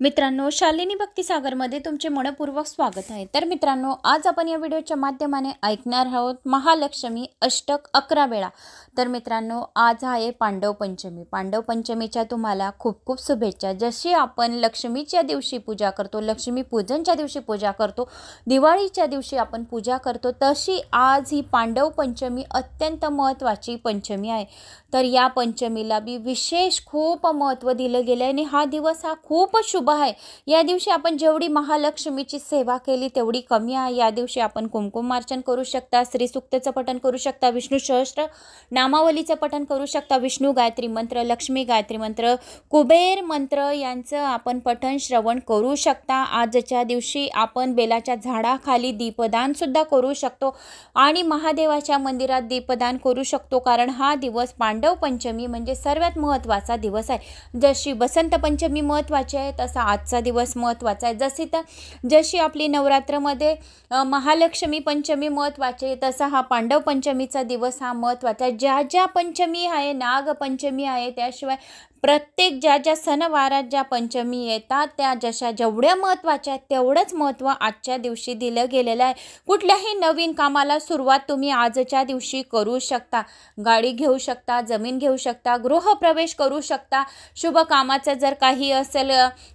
मित्रांनो शालिनी भक्तीसागरमध्ये तुमचे मनपूर्वक स्वागत आहे तर मित्रांनो आज आपण या व्हिडिओच्या माध्यमाने ऐकणार आहोत महालक्ष्मी अष्टक अकरा वेळा तर मित्रांनो आज आहे पांडव पंचमी पांडव पंचमीच्या तुम्हाला खूप खूप शुभेच्छा जशी आपण लक्ष्मीच्या दिवशी पूजा करतो लक्ष्मी पूजनच्या दिवशी पूजा करतो दिवाळीच्या दिवशी आपण पूजा करतो तशी आज ही पांडव पंचमी अत्यंत महत्त्वाची पंचमी आहे तर या पंचमीला बी विशेष खूप महत्त्व दिलं गेलं आणि हा दिवस हा खूप शुभ शुभ आहे या दिवशी आपण जेवढी महालक्ष्मीची सेवा केली तेवढी कमी आहे या दिवशी आपण कुमकुमार्चन करू शकता श्रीसुक्तचं पठन करू शकता विष्णू सहस्त्र नामावलीचं पठन करू शकता विष्णू गायत्री मंत्र लक्ष्मी गायत्री मंत्र कुबेर मंत्र यांचं आपण पठन श्रवण करू शकता आजच्या दिवशी आपण बेलाच्या झाडाखाली दीपदानसुद्धा करू शकतो आणि महादेवाच्या मंदिरात दीपदान करू शकतो कारण हा दिवस पांडव पंचमी म्हणजे सर्वात महत्त्वाचा दिवस आहे जशी बसंत पंचमी महत्त्वाची आहे तसं तसा आजचा दिवस महत्त्वाचा आहे जशी तर जशी आपली नवरात्रमध्ये महालक्ष्मी पंचमी महत्त्वाची आहे तसा हा पांडव पंचमीचा दिवस हा महत्त्वाचा आहे ज्या ज्या पंचमी आहे नागपंचमी आहे त्याशिवाय प्रत्येक ज्या ज्या सणवारात ज्या पंचमी येतात त्या जशा जेवढ्या महत्त्वाच्या आहेत तेवढंच महत्त्व आजच्या दिवशी दिलं गेलेलं आहे कुठल्याही नवीन कामाला सुरुवात तुम्ही आजच्या दिवशी करू शकता गाडी घेऊ शकता जमीन घेऊ शकता गृहप्रवेश करू शकता शुभ कामाचं जर काही असेल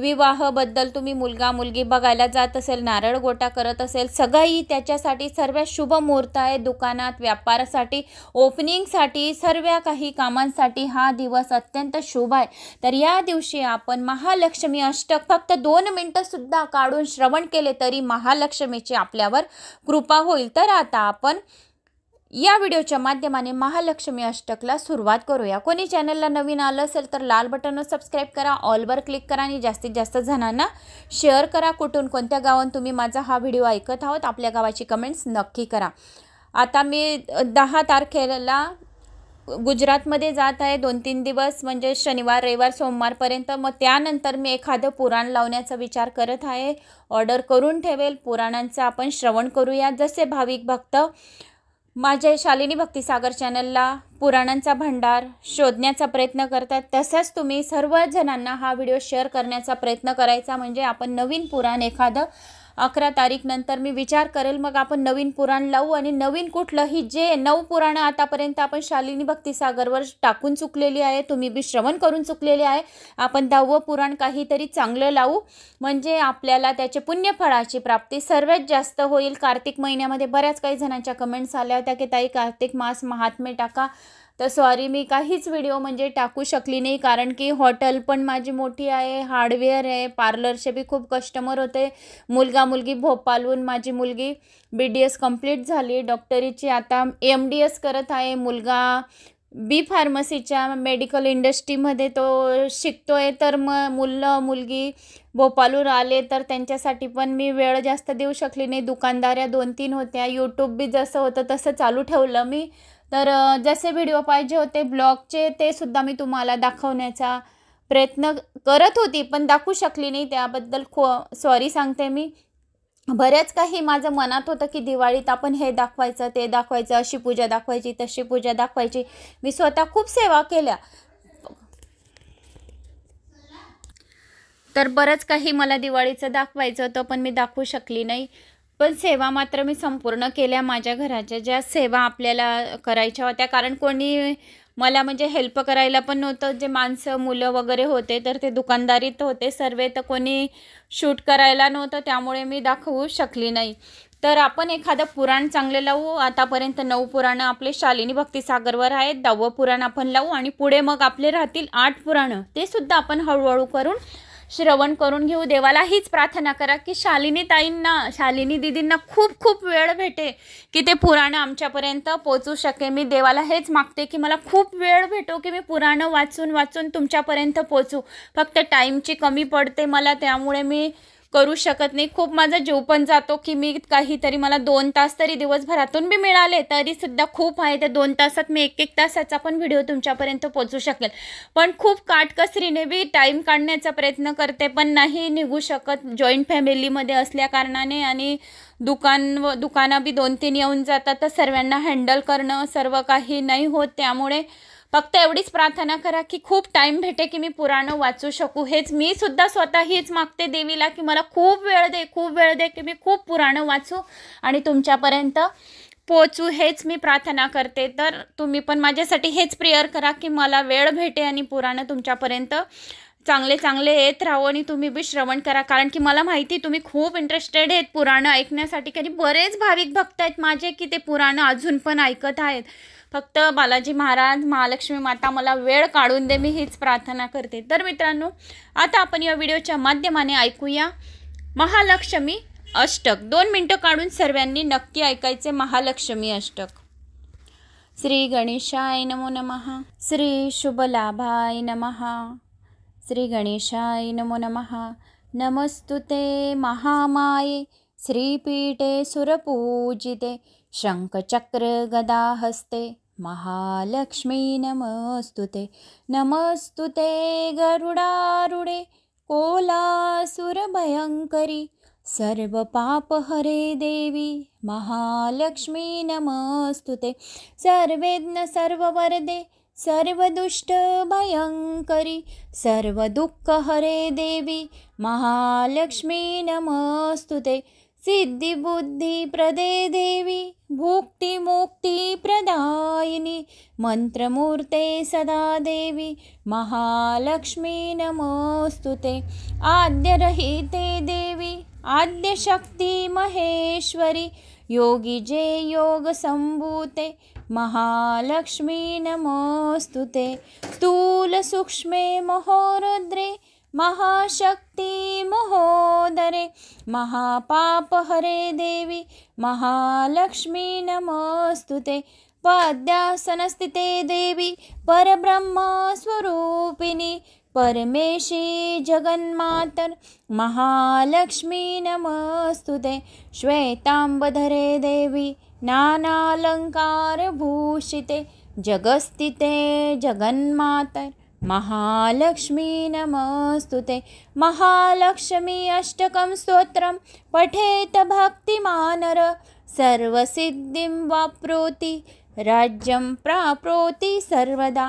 विवाहबद्दल तुम्ही मुलगा मुलगी बघायला जात असेल नारळ गोटा करत असेल सगळी त्याच्यासाठी सर्व शुभ मुहूर्त आहे दुकानात व्यापारासाठी ओपनिंगसाठी सर्व काही कामांसाठी हा दिवस अत्यंत शुभ उभा आहे तर या दिवशी आपण महालक्ष्मी अष्टक फक्त दोन मिनटंसुद्धा काढून श्रवण केले तरी महालक्ष्मीची आपल्यावर कृपा होईल तर आता आपण या व्हिडिओच्या माध्यमाने महालक्ष्मी अष्टकला सुरुवात करूया कोणी चॅनलला नवीन आलं असेल तर लाल बटनवर सबस्क्राईब करा ऑलवर क्लिक करा आणि जास्तीत जास्त जणांना शेअर करा कुठून कोणत्या गावात तुम्ही माझा हा व्हिडिओ ऐकत आहोत आपल्या गावाची कमेंट्स नक्की करा आता मी दहा तारखेला गुजरातमध्ये जात आहे दोन तीन दिवस म्हणजे शनिवार रविवार सोमवारपर्यंत मग त्यानंतर मी एखादं पुराण लावण्याचा विचार करत आहे ऑर्डर करून ठेवेल पुराणांचं आपण श्रवण करूया जसे भाविक भक्त माझे शालिनी भक्तिसागर चॅनलला पुराणांचा भंडार शोधण्याचा प्रयत्न करतात तसंच तुम्ही सर्व जणांना हा व्हिडिओ शेअर करण्याचा प्रयत्न करायचा म्हणजे आपण नवीन पुराण एखादं अकरा तारीखनंतर मी विचार करेल मग आपण नवीन पुराण लावू आणि नवीन कुठलंही जे नऊ पुराणं आतापर्यंत आपण शालिनी भक्तिसागरवर टाकून चुकलेली आहे तुम्ही बी श्रवण करून चुकलेले आहे आपण दहावं पुराण काहीतरी चांगलं लावू म्हणजे आपल्याला त्याचे पुण्यफळाची प्राप्ती सर्वात जास्त होईल कार्तिक महिन्यामध्ये बऱ्याच काही जणांच्या कमेंट्स आल्या होत्या की ताई कार्तिक मास महात्मे टाका तर सॉरी मी काहीच व्हिडिओ म्हणजे टाकू शकली नाही कारण की हॉटेल पण माझी मोठी आहे हार्डवेअर आहे पार्लरचे बी खूप कस्टमर होते मुलगा मुलगी भोपालहून माझी मुलगी बी डी एस कंप्लीट झाली डॉक्टरीची आता एम डी एस करत आहे मुलगा बी फार्मसीच्या मेडिकल इंडस्ट्रीमध्ये तो शिकतो आहे तर मग मुलं मुलगी भोपाळून आले तर त्यांच्यासाठी पण मी वेळ जास्त देऊ शकली नाही दुकानदाऱ्या दोन तीन होत्या यूट्यूब बी जसं होतं तसं चालू ठेवलं मी तर जसे व्हिडिओ पाहिजे होते ब्लॉगचे ते सुद्धा मी तुम्हाला दाखवण्याचा प्रयत्न करत होती पण दाखवू शकली नाही त्याबद्दल खो सॉरी सांगते मी बऱ्याच काही माझं मनात होतं की दिवाळीत आपण हे दाखवायचं ते दाखवायचं अशी पूजा दाखवायची तशी पूजा दाखवायची मी स्वतः खूप सेवा केल्या तर बरंच काही मला दिवाळीचं दाखवायचं होतं पण मी दाखवू शकली नाही पण सेवा मात्र मी संपूर्ण केल्या माझ्या घराच्या ज्या सेवा आपल्याला करायच्या होत्या कारण कोणी मला म्हणजे हेल्प करायला पण नव्हतं जे माणसं मुलं वगैरे होते तर ते दुकानदारीत होते सर्व तर कोणी शूट करायला नव्हतं त्यामुळे मी दाखवू शकली नाही तर आपण एखादं पुराण चांगले लावू आतापर्यंत नऊ पुराणं आपले शालिनी भक्तीसागरवर आहेत दहावं पुराण आपण लावू आणि पुढे मग आपले राहतील आठ पुराणं ते सुद्धा आपण हळूहळू करून श्रवण करून घेऊ देवाला हीच प्रार्थना करा की शालिनी ताईंना शालिनी दिदींना खूप खूप वेळ भेटे की ते पुराणं आमच्यापर्यंत पोचू शके मी देवाला हेच मागते की मला खूप वेळ भेटो की मी पुराणं वाचून वाचून तुमच्यापर्यंत पोचू फक्त टाईमची कमी पडते मला त्यामुळे मी करू शकत नाही खूप माझा जीव पण जातो की मी काहीतरी मला दोन तास तरी दिवसभरातून बी मिळाले तरीसुद्धा खूप आहे त्या दोन तासात मी एक एक तासाचा पण व्हिडिओ तुमच्यापर्यंत पोचू शकेल पण खूप काटकसरीने बी टाईम काढण्याचा प्रयत्न करते पण नाही निघू शकत जॉईंट फॅमिलीमध्ये असल्या कारणाने आणि दुकान व दुकाना बी दोन तीन येऊन जातात तर सर्वांना हँडल करणं सर्व काही नाही होत त्यामुळे फक्त एवढीच प्रार्थना करा की खूप टाईम भेटे की मी पुराणं वाचू शकू हेच मी सुद्धा स्वतः हीच मागते देवीला की मला खूप वेळ दे खूप वेळ दे की मी खूप पुराणं वाचू आणि तुमच्यापर्यंत पोचू हेच मी प्रार्थना करते तर तुम्ही पण माझ्यासाठी हेच प्रेयर करा की मला वेळ भेटे आणि पुराणं तुमच्यापर्यंत चांगले चांगले येत राहो आणि तुम्ही बी श्रवण करा कारण की मला माहिती तुम्ही खूप इंटरेस्टेड आहेत पुराणं ऐकण्यासाठी कारण बरेच भाविक भक्त आहेत माझे की ते पुराणं अजून पण ऐकत आहेत फक्त बालाजी महाराज महालक्ष्मी माता मला वेळ काढून दे मी हीच प्रार्थना करते तर मित्रांनो आता आपण या व्हिडिओच्या माध्यमाने ऐकूया महालक्ष्मी अष्टक दोन मिनटं काढून सर्वांनी नक्की ऐकायचे महालक्ष्मी अष्टक श्री गणेशाय नमो नमः श्री शुभलाभाय नमः श्री गणेशाय नमो नमः नमस्तुते महामाये श्रीपीठे सुरपूजिते शङ्खचक्रगदाहस्ते महालक्ष्मी नमस्तु ते नमस्तु ते गरुडारुडे कोलासुरभयङ्करि सर्वपापहरे देवि महालक्ष्मी नमस्तु ते सर्वेज्ञ सर्ववरदे सर्वदुष्टभयङ्करि सर्वदुःखहरे देवी देवि महालक्ष्मी नमस्तु ते सिद्धिबुद्धिप्रदे देवि भुक्तिमुक्तिप्रदायिनि मन्त्रमूर्ते सदा देवि महालक्ष्मी नमोऽस्तु ते आद्यरहिते देवि आद्यशक्ति महेश्वरि योगिजे योगसम्भूते महालक्ष्मी नमोऽस्तु ते स्थूलसूक्ष्मे महोरुद्रे महाशक्ति महोदरे हरे देवी महालक्ष्मी नमोऽस्तु ते पाद्यासनस्थिते देवी परब्रह्मस्वरूपिणि परमेशी जगन्मातर महालक्ष्मी नमस्तुते श्वेतांबधरे देवी नानालङ्कारभूषिते जगस्तिते जगन्मातर् महालक्ष्मी नमस्तु महालक्ष्मी अष्टकं स्तोत्रं पठेत भक्तिमानर सर्वसिद्धिं वाप्नोति राज्यं प्राप्नोति सर्वदा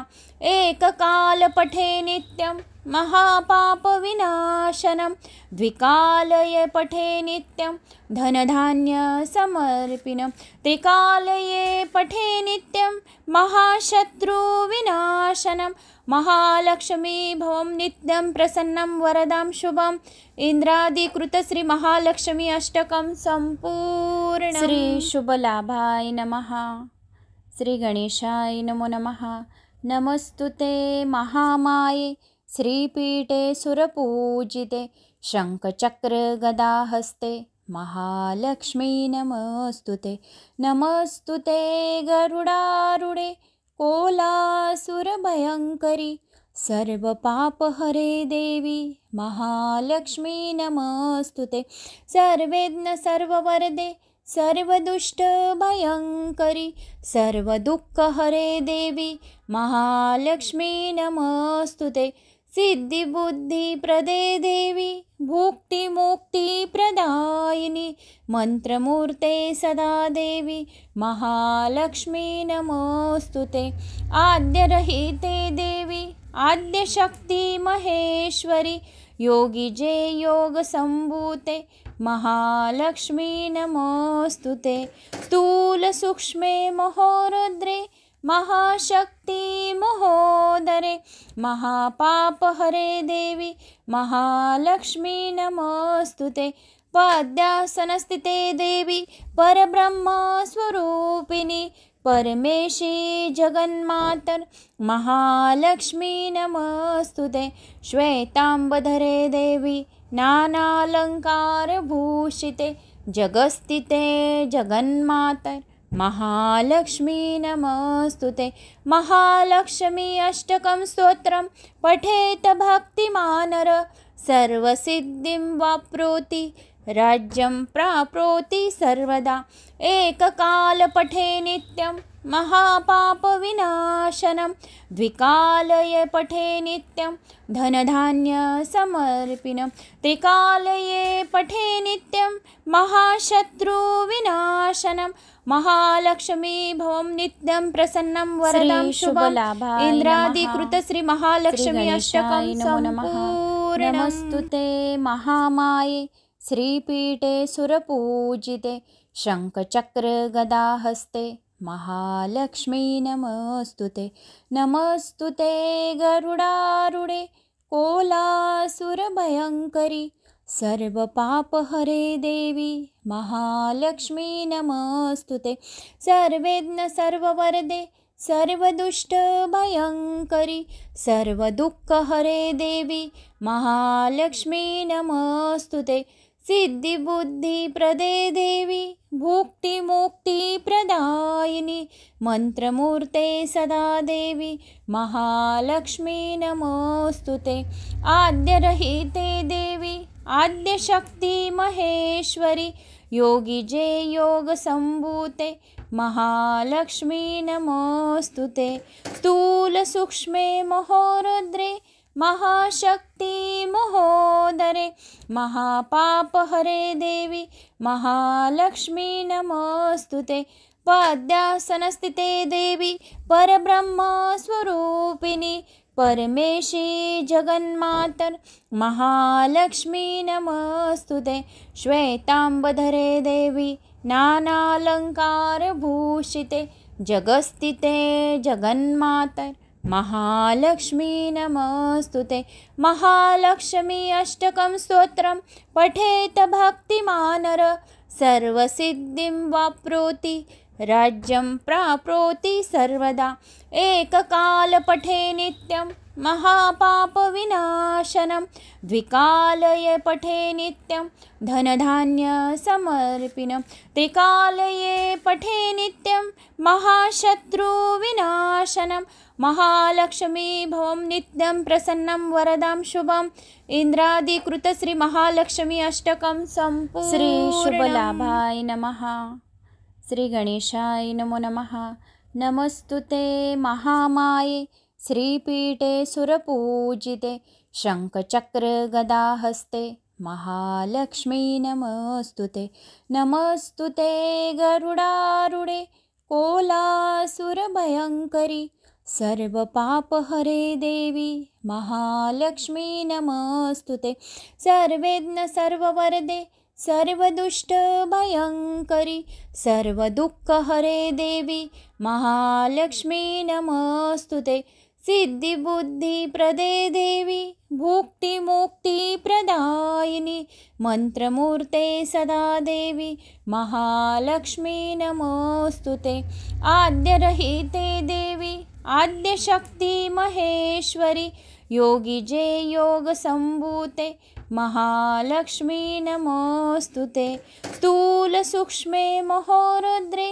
एककालपठे नित्यं महापापविनाशनं द्विकालये पठे नित्यं धनधान्यसमर्पिणं त्रिकालये पठे नित्यं महाशत्रुविनाशनं महालक्ष्मी भवं नित्यं प्रसन्नं वरदां शुभम् इन्द्रादिकृतश्रीमहालक्ष्मी अष्टकं सम्पूर्ण श्रीशुभलाभाय नमः श्रीगणेशाय नमो नमः नमस्तु ते महामाये श्रीपीठे सुरपूजिते शङ्खचक्रगदाहस्ते महालक्ष्मी नमस्तु ते नमस्तु ते गरुडारुडे कोलासुरभयङ्करि सर्वपापहरे हरे देवि महालक्ष्मी नमस्तु ते सर्वेज्ञ सर्ववरदे सर्वदुष्टभयङ्करि सर्वदुःखहरे देवी देवि महालक्ष्मी नमस्तु ते सिद्धिबुद्धिप्रदे देवि भुक्तिमुक्तिप्रदायिनि मन्त्रमूर्ते सदा देवि महालक्ष्मी नमोऽस्तु ते आद्यरहिते देवि आद्यशक्ति महेश्वरि योगिजे योगसम्भूते महालक्ष्मी नमोऽस्तु ते स्थूलसूक्ष्मे महोरुद्रे महाशक्ती महोदरे महापापहरे देवी महालक्ष्मी नमस्तुते पाद्यासनस्थिते देवी परब्रह्मस्वरूपिणी परमेशी जगन्मातर महालक्ष्मी नमस्तुते श्वेतांबधरे देवी नानालङ्कारभूषिते जगस्थिते जगन्मातर महालक्ष्मी नमस्तु महालक्ष्मी अष्टकं स्तोत्रं पठेत भक्तिमानर सर्वसिद्धिं वाप्नोति राज्यं प्राप्नोति सर्वदा एककालपठे नित्यं महापापविनाशनं द्विकालये पठे नित्यं धनधान्यसमर्पिनं त्रिकालये पठे नित्यं महाशत्रुविनाशनं महालक्ष्मी भवं नित्यं प्रसन्नं वरले शुभलाभा इन्द्रादिकृतश्रीमहालक्ष्मी अश्वमस्तुते महामाये श्रीपीठे सुरपूजिते शङ्खचक्रगदाहस्ते महालक्ष्मी नमस्तु ते नमस्तु ते गरुडारुडे कोलासुरभयङ्करी सर्वपापहरे देवि महालक्ष्मी नमस्तु ते सर्वेज्ञ सर्ववरदे सर्वदुष्टभयङ्करि सर्वदुःखहरे हरे देवि महालक्ष्मी नमस्तु ते सिद्धिबुद्धिप्रदे देवि भुक्तिमुक्तिप्रदायिनि मन्त्रमूर्ते सदा देवि महालक्ष्मी नमोऽस्तु ते आद्यरहिते देवि आद्यशक्ति महेश्वरि योगिजे योगसम्भूते महालक्ष्मी नमोऽस्तु स्थूल स्थूलसूक्ष्मे महोरुद्रे महाशक्ति महोदरे महापाप हरे देवि महालक्ष्मी नमोऽस्तु ते पद्यासनस्थिते देवी परब्रह्मस्वरूपिणि परमेशी जगन्मातर् महालक्ष्मी नमस्तु ते श्वेताम्बधरे देवी नानालङ्कारभूषिते जगस्तिते जगन्मातर् महालक्ष्मी नमस्तु ते महालक्ष्मी अष्टकं स्तोत्रं पठेत भक्तिमानर सर्वसिद्धिं वाप्नोति राज्यं प्राप्नोति सर्वदा एककालपठे नित्यं महापापविनाशनं द्विकालये पठे नित्यं धनधान्यसमर्पिनं त्रिकालये पठे नित्यं महाशत्रुविनाशनं महालक्ष्मीभवं नित्यं प्रसन्नं वरदां शुभम् इन्द्रादिकृतश्रीमहालक्ष्मी अष्टकं सम्पू श्रीशुभलाभाय नमः श्रीगणेशाय नमो नमः नमस्तु ते महामाये श्रीपीठे सुरपूजिते शङ्खचक्रगदाहस्ते महालक्ष्मी नमस्तु ते नमस्तु ते गरुडारुडे कोलासुरभयङ्करी सर्वपापहरे देवी महालक्ष्मी नमस्तु ते सर्वेज्ञ सर्ववरदे सर्वदुष्टभयङ्करि सर्वदुःखहरे देवि महालक्ष्मी नमस्तु ते सिद्धिबुद्धिप्रदे देवि भुक्तिमुक्तिप्रदायिनि मन्त्रमूर्ते सदा देवि महालक्ष्मी नमोस्तु ते आद्यरहिते देवि आद्यशक्ति महेश्वरि योगिजे योगसम्भूते महालक्ष्मी नमोऽस्तु ते स्थूलसूक्ष्मे महोरुद्रे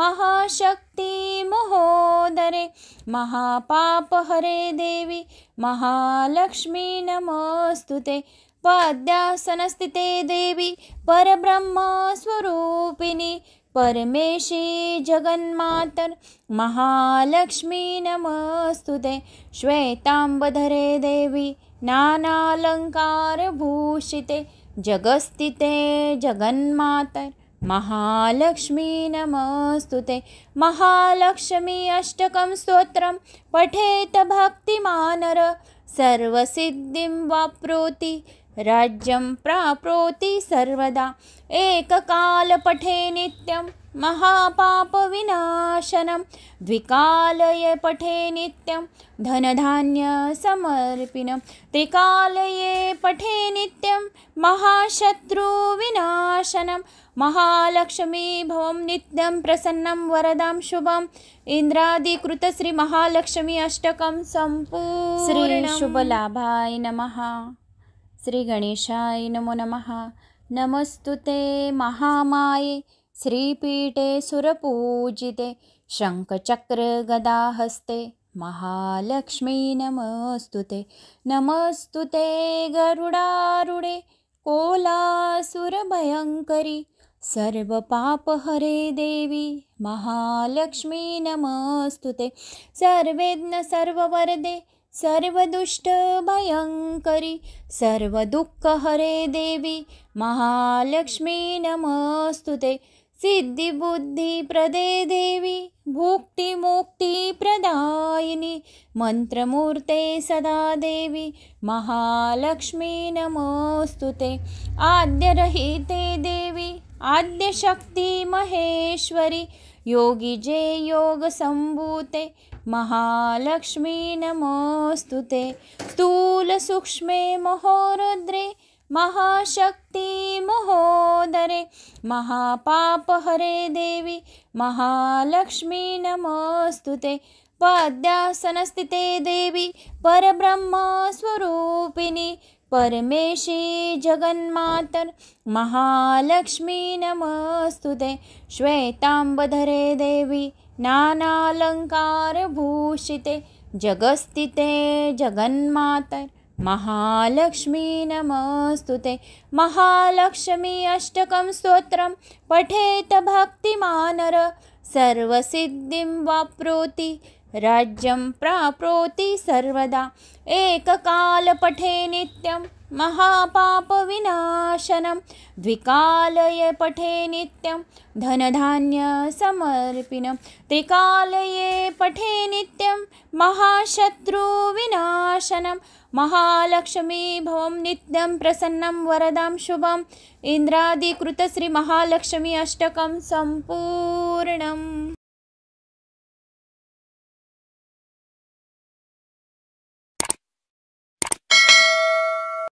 महाशक्ती महोदरे महापापहरे देवी महालक्ष्मी नमोऽस्तु ते पद्यासनस्थिते देवी परब्रह्मस्वरूपिणी परमेशी जगन्मातर् महालक्ष्मी नमस्तु ते श्वेताम्बधरे देवी नानालङ्कारभूषिते जगस्तिते जगन्मातर् महालक्ष्मी नमस्तु ते महालक्ष्मी अष्टकं स्तोत्रं पठेत भक्तिमानर सर्वसिद्धिं वाप्नोति राज्यं प्राप्नोति सर्वदा एककालपठे नित्यं महापापविनाशनं द्विकालये पठे नित्यं धनधान्यसमर्पिनं त्रिकालये पठे नित्यं महाशत्रुविनाशनं महालक्ष्मी भवं नित्यं प्रसन्नं वरदां शुभम् इन्द्रादिकृतश्रीमहालक्ष्मी अष्टकं सम्पूर्ण श्रीशुभलाभाय नमः श्री गणेशाय नमो नमः नमस्तुते महामाये श्रीपीठे सुरपूजिते शङ्खचक्रगदाहस्ते महालक्ष्मी नमस्तुते नमस्तुते गरुडारुडे कोलासुरभयङ्करी सर्वपापहरे देवी महालक्ष्मी नमस्तुते सर्वेज्ञ सर्ववरदे सर्वदुष्टभयङ्करि सर्वदुःखहरे देवि महालक्ष्मी नमस्तु ते सिद्धिबुद्धिप्रदे देवि भुक्तिमुक्तिप्रदायिनि मन्त्रमूर्ते सदा देवि महालक्ष्मी नमोस्तु ते आद्यरहिते देवि आद्यशक्ति जे योगिजे योगसम्भूते महालक्ष्मी नमोस्तु ते स्थूलसूक्ष्मे महोरुद्रे महाशक्ति महोदरे महापापहरे देवि महालक्ष्मी नमोस्तुते पद्यासनस्थिते देवि परब्रह्मस्वरूपिणि परमेशी जगन्मातर महालक्ष्मी नमस्तु ते श्वेतांबधरे देवी भूषिते जगस्थिते जगन्मातर महालक्ष्मी नमस्तु ते महालक्ष्मी अष्टकं स्तोत्रं पठेत भक्तिमानर सर्वसिद्धिं वाप्नोति राज्यं प्राप्नोति सर्वदा एककालपठे नित्यं महापापविनाशनं द्विकालये पठे नित्यं धनधान्यसमर्पिनं त्रिकालये पठे नित्यं महाशत्रुविनाशनं महालक्ष्मी भवं नित्यं प्रसन्नं वरदां शुभम् इन्द्रादिकृतश्रीमहालक्ष्मी अष्टकं सम्पूर्णम्